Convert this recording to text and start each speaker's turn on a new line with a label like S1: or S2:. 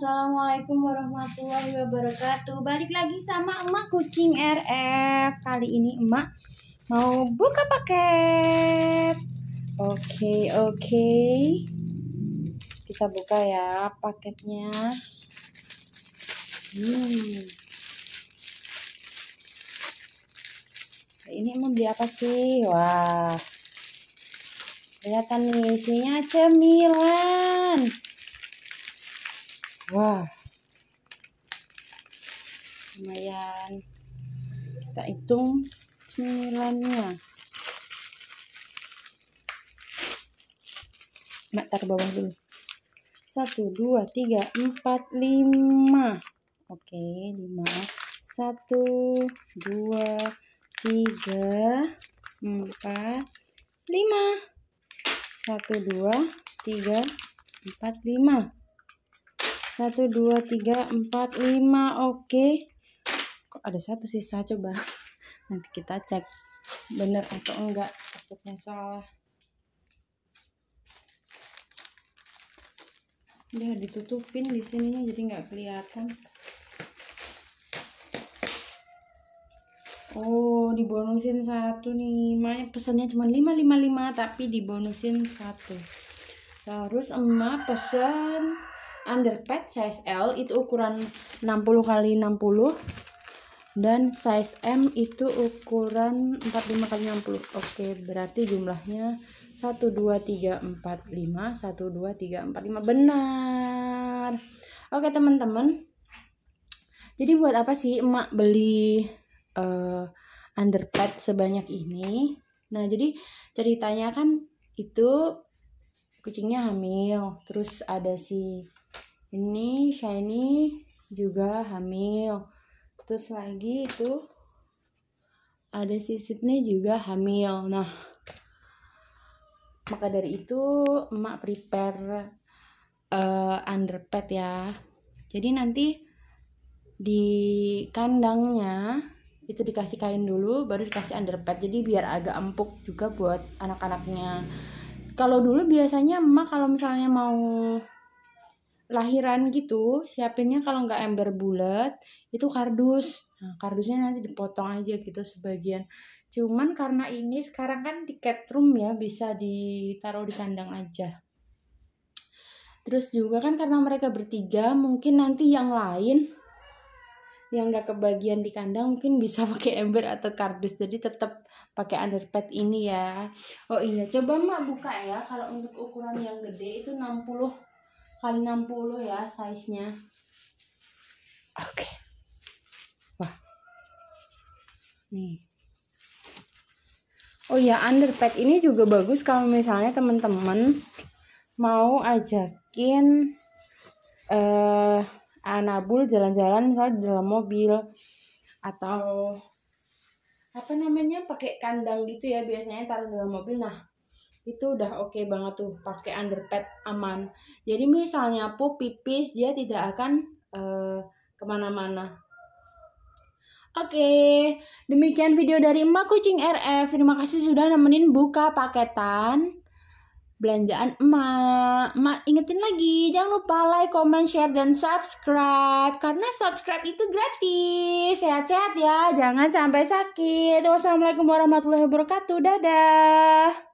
S1: Assalamualaikum warahmatullahi wabarakatuh Balik lagi sama emak kucing RF Kali ini emak mau buka paket Oke oke Kita buka ya paketnya hmm. Ini emak beli apa sih? Wah Kelihatan nih isinya cemilan wah lumayan kita hitung cemilannya mak taruh bawah dulu satu dua tiga empat lima oke lima satu dua tiga empat lima satu dua tiga empat lima satu dua tiga empat lima oke kok ada satu sisa coba nanti kita cek bener atau enggak takutnya salah ya ditutupin di sininya jadi nggak kelihatan Oh dibonusin satu nih main pesannya cuma 555 tapi dibonusin satu terus emak pesan underpad size L itu ukuran 60 kali 60 dan size M itu ukuran 45 kali 60 oke berarti jumlahnya 1 2 3 4 5 1 2 3 4 5 benar oke teman-teman jadi buat apa sih emak beli uh, eh, underpad sebanyak ini nah jadi ceritanya kan itu kucingnya hamil terus ada si ini shiny juga hamil terus lagi itu ada si juga hamil nah maka dari itu emak prepare uh, eh, underpad ya jadi nanti di kandangnya itu dikasih kain dulu baru dikasih underpad jadi biar agak empuk juga buat anak-anaknya kalau dulu biasanya emak kalau misalnya mau lahiran gitu siapinnya kalau nggak ember bulat itu kardus nah, kardusnya nanti dipotong aja gitu sebagian cuman karena ini sekarang kan di cat room ya bisa ditaruh di kandang aja terus juga kan karena mereka bertiga mungkin nanti yang lain yang nggak kebagian di kandang mungkin bisa pakai ember atau kardus jadi tetap pakai underpad ini ya oh iya coba mak buka ya kalau untuk ukuran yang gede itu 60 kali 60 ya size-nya. Oke. Okay. Wah. Nih. Oh ya, underpad ini juga bagus kalau misalnya teman-teman mau ajakin eh uh, anabul jalan-jalan misalnya di dalam mobil atau apa namanya pakai kandang gitu ya biasanya taruh dalam mobil nah itu udah oke okay banget tuh pakai underpad aman jadi misalnya pu pipis dia tidak akan uh, kemana-mana Oke, demikian video dari Emak Kucing RF. Terima kasih sudah nemenin buka paketan belanjaan emak. Emak ingetin lagi, jangan lupa like, comment, share, dan subscribe. Karena subscribe itu gratis. Sehat-sehat ya, jangan sampai sakit. Wassalamualaikum warahmatullahi wabarakatuh. Dadah.